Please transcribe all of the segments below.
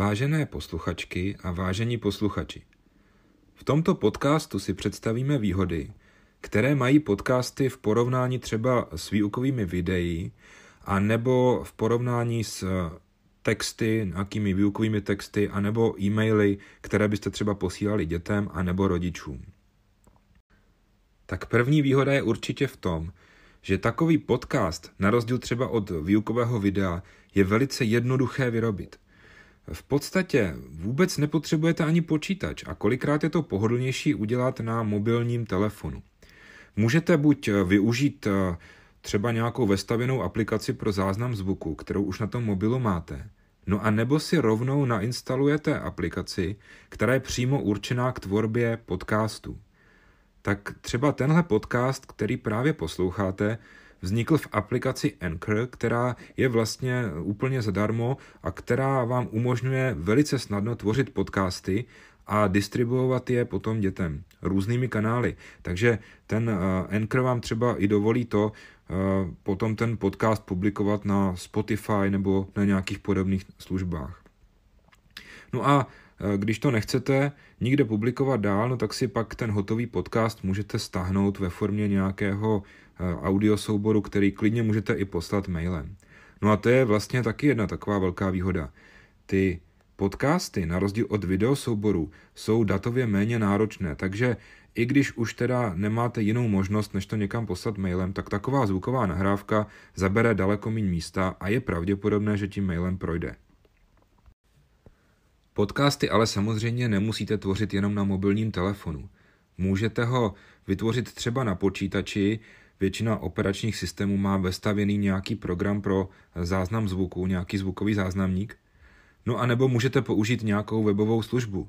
Vážené posluchačky a vážení posluchači, v tomto podcastu si představíme výhody, které mají podcasty v porovnání třeba s výukovými videí a nebo v porovnání s texty, nějakými výukovými texty, anebo e-maily, které byste třeba posílali dětem a nebo rodičům. Tak první výhoda je určitě v tom, že takový podcast, na rozdíl třeba od výukového videa, je velice jednoduché vyrobit – v podstatě vůbec nepotřebujete ani počítač a kolikrát je to pohodlnější udělat na mobilním telefonu. Můžete buď eh, využít eh, třeba nějakou vestavěnou aplikaci pro záznam zvuku, kterou už na tom mobilu máte, no a nebo si rovnou nainstalujete aplikaci, která je přímo určená k tvorbě podcastu. Tak třeba tenhle podcast, který právě posloucháte, vznikl v aplikaci Anchor, která je vlastně úplně zadarmo a která vám umožňuje velice snadno tvořit podcasty a distribuovat je potom dětem různými kanály. Takže ten eh, Anchor vám třeba i dovolí to, eh, potom ten podcast publikovat na Spotify nebo na nějakých podobných službách. No a Eh, když to nechcete nikde publikovat dál, no tak si pak ten hotový podcast můžete stáhnout ve formě nějakého eh, audio souboru, který klidně můžete i poslat mailem. No a to je vlastně taky jedna taková velká výhoda. Ty podcasty, na rozdíl od videosouborů, jsou datově méně náročné, takže i když už teda nemáte jinou možnost, než to někam poslat mailem, tak taková zvuková nahrávka zabere daleko méně místa a je pravděpodobné, že tím mailem projde. Podcasty ale samozřejmě nemusíte tvořit jenom na mobilním telefonu. Můžete ho vytvořit třeba na počítači, většina operačních systémů má vestavěný nějaký program pro záznam zvuku, nějaký zvukový záznamník. No a nebo můžete použít nějakou webovou službu.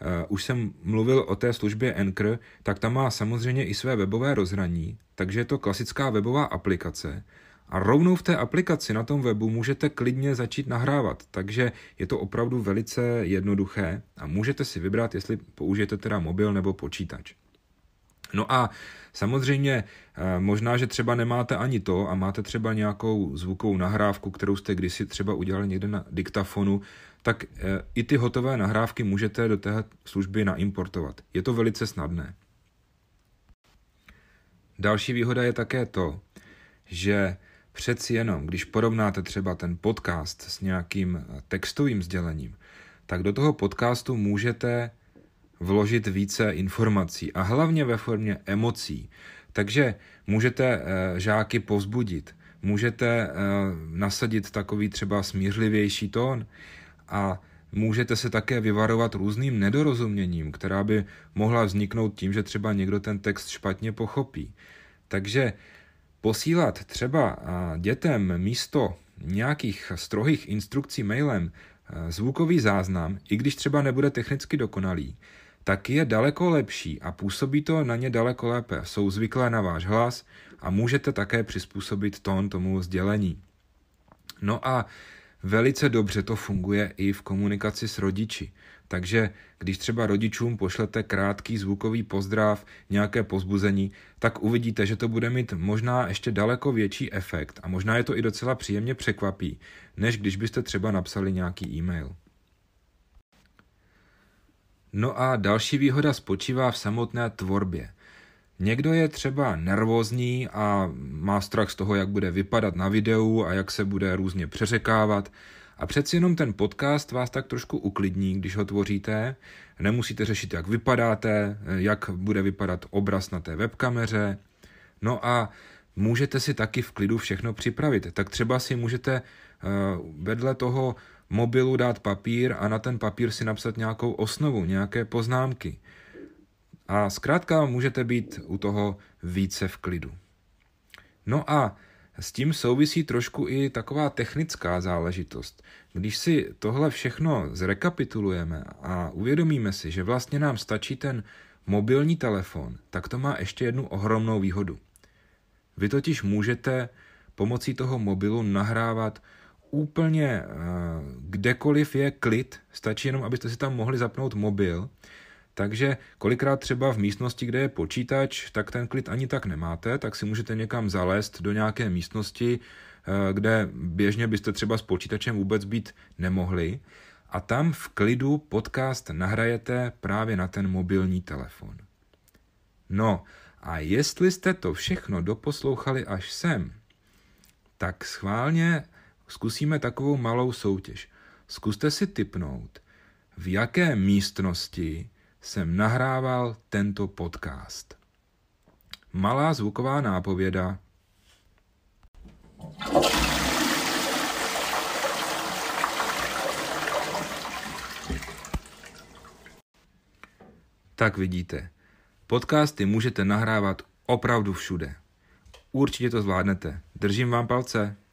Eh, už jsem mluvil o té službě Anchor, tak ta má samozřejmě i své webové rozhraní, takže je to klasická webová aplikace, a rovnou v té aplikaci na tom webu můžete klidně začít nahrávat, takže je to opravdu velice jednoduché a můžete si vybrat, jestli použijete teda mobil nebo počítač. No a samozřejmě eh, možná, že třeba nemáte ani to a máte třeba nějakou zvukovou nahrávku, kterou jste kdysi třeba udělali někde na diktafonu, tak eh, i ty hotové nahrávky můžete do té služby naimportovat. Je to velice snadné. Další výhoda je také to, že Přeci jenom, když porovnáte třeba ten podcast s nějakým eh, textovým sdělením, tak do toho podcastu můžete vložit více informací a hlavně ve formě emocí. Takže můžete eh, žáky povzbudit, můžete eh, nasadit takový třeba smířlivější tón a můžete se také vyvarovat různým nedorozuměním, která by mohla vzniknout tím, že třeba někdo ten text špatně pochopí. Takže posílat třeba dětem místo nějakých strohých instrukcí mailem zvukový záznam, i když třeba nebude technicky dokonalý, tak je daleko lepší a působí to na ně daleko lépe. Jsou zvyklé na váš hlas a můžete také přizpůsobit tón tomu sdělení. No a Velice dobře to funguje i v komunikaci s rodiči. Takže když třeba rodičům pošlete krátký zvukový pozdrav, nějaké pozbuzení, tak uvidíte, že to bude mít možná ještě daleko větší efekt a možná je to i docela příjemně překvapí, než když byste třeba napsali nějaký e-mail. No a další výhoda spočívá v samotné tvorbě. Někdo je třeba nervózní a má strach z toho, jak bude vypadat na videu a jak se bude různě přeřekávat. A přeci jenom ten podcast vás tak trošku uklidní, když ho tvoříte. Nemusíte řešit, jak vypadáte, jak bude vypadat obraz na té webkameře. No a můžete si taky v klidu všechno připravit. Tak třeba si můžete eh, vedle toho mobilu dát papír a na ten papír si napsat nějakou osnovu, nějaké poznámky. A zkrátka můžete být u toho více v klidu. No a s tím souvisí trošku i taková technická záležitost. Když si tohle všechno zrekapitulujeme a uvědomíme si, že vlastně nám stačí ten mobilní telefon, tak to má ještě jednu ohromnou výhodu. Vy totiž můžete pomocí toho mobilu nahrávat úplně eh, kdekoliv je klid, stačí jenom, abyste si tam mohli zapnout mobil takže kolikrát třeba v místnosti, kde je počítač, tak ten klid ani tak nemáte, tak si můžete někam zalézt do nějaké místnosti, eh, kde běžně byste třeba s počítačem vůbec být nemohli. A tam v klidu podcast nahrajete právě na ten mobilní telefon. No, a jestli jste to všechno doposlouchali až sem, tak schválně zkusíme takovou malou soutěž. Zkuste si typnout, v jaké místnosti jsem nahrával tento podcast. Malá zvuková nápověda. Tak vidíte, podcasty můžete nahrávat opravdu všude. Určitě to zvládnete. Držím vám palce.